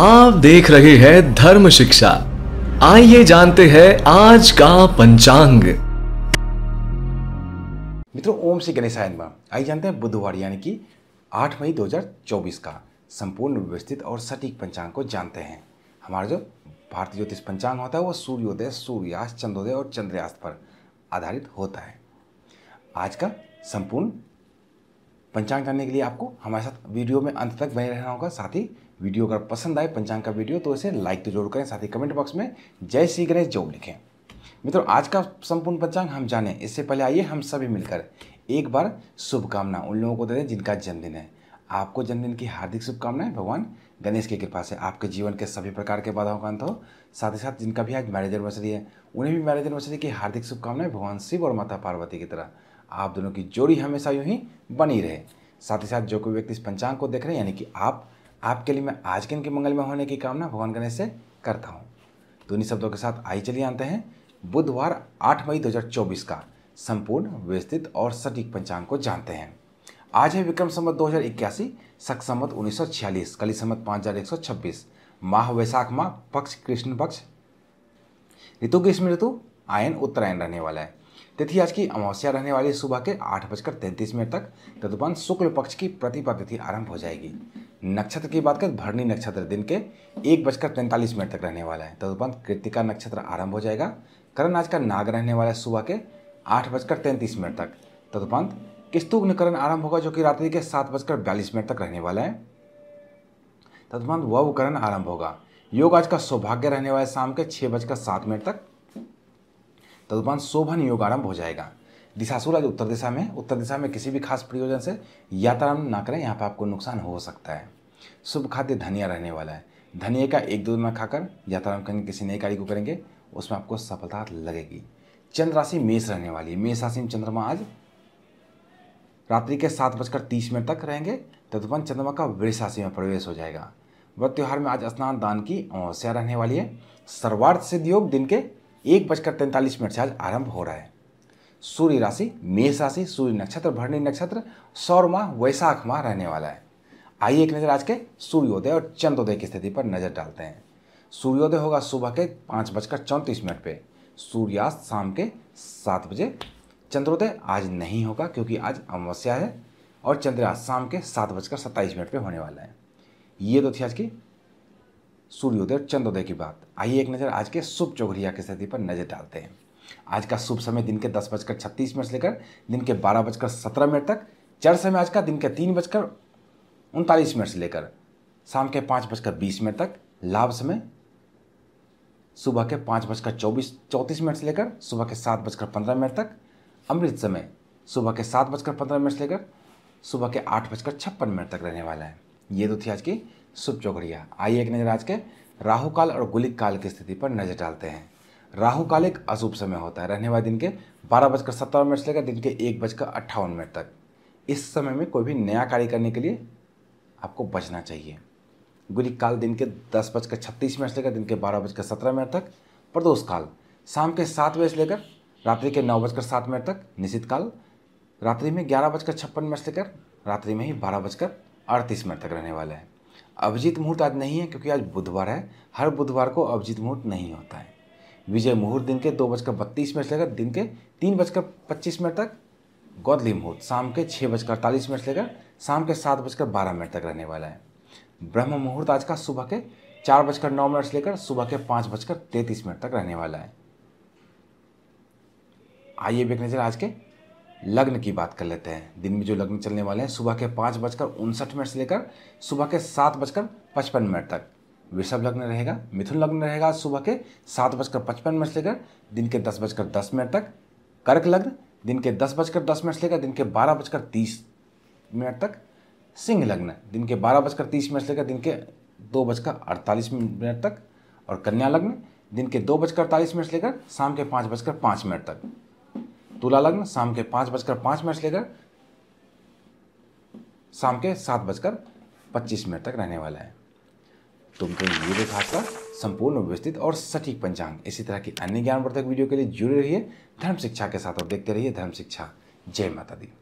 आप देख रहे हैं धर्म शिक्षा आइए जानते हैं आज का पंचांग मित्रों ओम श्री गणेशाय नमः आइए जानते हैं बुधवार यानी कि 8 मई 2024 का संपूर्ण व्यवस्थित और सटीक पंचांग को जानते हैं हमारा जो भारतीय ज्योतिष पंचांग होता है वो सूर्योदय सूर्यास्त चंद्रोदय और चंद्रयास्त पर आधारित होता है आज का संपूर्ण पंचांग जानने के लिए आपको हमारे साथ वीडियो में अंत तक बने रहना होगा साथ ही वीडियो अगर पसंद आए पंचांग का वीडियो तो इसे लाइक तो जरूर करें साथ ही कमेंट बॉक्स में जय श्री गणेश जो लिखें मित्रों आज का संपूर्ण पंचांग हम जाने इससे पहले आइए हम सभी मिलकर एक बार शुभकामना उन लोगों को दे दें जिनका जन्मदिन है आपको जन्मदिन की हार्दिक शुभकामनाएं भगवान गणेश की कृपा से आपके जीवन के सभी प्रकार के बाधाओं का अंत हो साथ ही साथ जिनका भी आज मैरिज एनिवर्सरी है उन्हें भी मैरिज एनिवर्सरी की हार्दिक शुभकामनाएं भगवान शिव और माता पार्वती की तरह आप दोनों की जोड़ी हमेशा यूँ ही बनी रहे साथ ही साथ जो कोई व्यक्ति इस पंचांग को देख रहे हैं यानी कि आप आपके लिए मैं आज के इनके मंगल में होने की कामना भगवान गणेश से करता हूँ दोनों तो शब्दों के साथ आई चलिए आते हैं बुधवार आठ मई दो का संपूर्ण विस्तृत और सटीक पंचांग को जानते हैं आज है विक्रम संबत दो हज़ार इक्यासी सक संबत उन्नीस सौ छियालीस कली संबत पाँच हज़ार एक सौ छब्बीस माह वैशाख माह पक्ष कृष्ण पक्ष ऋतु ग्रीष्म ऋतु आयन उत्तरायण रहने वाला है तिथि आज की अमावस्या रहने वाली सुबह के आठ बजकर तैंतीस मिनट तक तदुपन शुक्ल पक्ष की प्रतिपा तिथि आरंभ हो जाएगी नक्षत्र की बात करें भरणी नक्षत्र दिन के एक बजकर तैंतालीस मिनट तक रहने वाला है तदुपंत कृतिका नक्षत्र आरंभ हो जाएगा करण आज का नाग रहने वाला है सुबह के आठ बजकर तैंतीस मिनट तक तदुपंत किस्तुग्न करण आरंभ होगा जो कि रात्रि के सात बजकर बयालीस मिनट तक रहने वाला है तदुपंत वव करण आरंभ होगा योग आज का सौभाग्य रहने वाला है शाम के छः बजकर सात मिनट तक तदुपान शोभन योग आरंभ हो जाएगा दिशासुर आज उत्तर दिशा में उत्तर दिशा में किसी भी खास प्रयोजन से यात्रा ना करें यहाँ पर आपको नुकसान हो सकता है शुभ खाद्य धनिया रहने वाला है धनिया का एक दो दिन खाकर यात्रा करेंगे किसी नए कार्य को करेंगे उसमें आपको सफलता लगेगी चंद्र राशि मेष रहने वाली है मेष राशि में चंद्रमा आज रात्रि के सात बजकर तीस मिनट तक रहेंगे तदुपन चंद्रमा का वृष राशि में प्रवेश हो जाएगा वह त्यौहार में आज स्नान दान की अमावस्या रहने वाली है सर्वार्थ सिद्ध योग दिन के एक बजकर तैंतालीस मिनट से आज आरंभ हो रहा है सूर्य राशि मेष राशि सूर्य नक्षत्र भरणी नक्षत्र सौर माह वैशाख माह रहने वाला है आइए एक नज़र आज के सूर्योदय और चंद्रोदय की स्थिति पर नज़र डालते हैं सूर्योदय होगा सुबह के पाँच बजकर चौंतीस मिनट पर सूर्यास्त शाम के सात बजे चंद्रोदय आज नहीं होगा क्योंकि आज अमावस्या है और चंद्रयास शाम के सात बजकर सत्ताईस मिनट पर होने वाला है ये तो थी आज की सूर्योदय और चंद्रोदय की बात आइए एक नज़र आज के शुभ चौघरिया की स्थिति पर नज़र डालते हैं आज का शुभ समय दिन के दस बजकर छत्तीस मिनट से लेकर दिन के बारह बजकर सत्रह मिनट तक चर समय आज का दिन के तीन बजकर उनतालीस मिनट से लेकर शाम के पाँच बजकर बीस मिनट तक लाभ समय सुबह के पाँच बजकर चौबीस चौंतीस मिनट से लेकर सुबह के सात बजकर पंद्रह मिनट तक अमृत समय सुबह के सात बजकर पंद्रह मिनट से लेकर सुबह के आठ बजकर छप्पन मिनट तक रहने वाला है ये तो थी आज की शुभ चौकड़िया आइए एक नज़र आज के राहु काल और गुलिक काल की स्थिति पर नजर डालते हैं राहु काल एक अशुभ समय होता है रहने वाले दिन के बारह बजकर सत्तावन मिनट से लेकर दिन के एक बजकर अट्ठावन मिनट तक इस समय में कोई भी नया कार्य करने के लिए आपको बचना चाहिए गुलिक काल दिन के दस बजकर छत्तीस मिनट से लेकर दिन के बारह बजकर सत्रह मिनट तक प्रदोष काल शाम के सात बजे से लेकर रात्रि के नौ बजकर सात मिनट तक निश्चित काल रात्रि में ग्यारह बजकर छप्पन मिनट से लेकर रात्रि में ही बारह बजकर अड़तीस मिनट तक रहने वाला है अभिजीत मुहूर्त आज नहीं है क्योंकि आज बुधवार है हर बुधवार को अभिजीत मुहूर्त नहीं होता है विजय मुहूर्त दिन के दो बजकर बत्तीस मिनट से लेकर दिन के तीन बजकर पच्चीस मिनट तक गौदली मुहूर्त शाम के छः बजकर अड़तालीस मिनट से लेकर शाम के सात बजकर बारह मिनट तक रहने वाला है ब्रह्म मुहूर्त आज का सुबह के चार बजकर नौ मिनट से लेकर सुबह के पाँच बजकर तैंतीस मिनट तक रहने वाला है आइए एक नज़र आज के लग्न की बात कर लेते हैं दिन में जो लग्न चलने वाले हैं सुबह के पाँच बजकर उनसठ मिनट से लेकर सुबह के सात बजकर पचपन मिनट तक वृषभ लग्न रहेगा मिथुन लग्न रहेगा सुबह के सात बजकर पचपन मिनट से लेकर दिन के दस बजकर दस मिनट तक कर्क लग्न दिन के दस बजकर दस मिनट से लेकर दिन के बारह बजकर तीस मिनट तक सिंह लग्न दिन के बारह बजकर तीस मिनट से लेकर दिन के दो बजकर अड़तालीस मिनट तक और कन्या लग्न दिन के दो बजकर अड़तालीस मिनट से लेकर शाम के पाँच बजकर पाँच मिनट तक तुला लग्न शाम के पाँच बजकर पाँच मिनट से लेकर शाम के सात बजकर पच्चीस मिनट तक रहने वाला है तुमको ये खास का संपूर्ण व्यवस्थित और सटीक पंचांग इसी तरह की अन्य ज्ञानवर्धक वीडियो के लिए जुड़े रहिए धर्म शिक्षा के साथ और देखते रहिए धर्म शिक्षा जय माता दी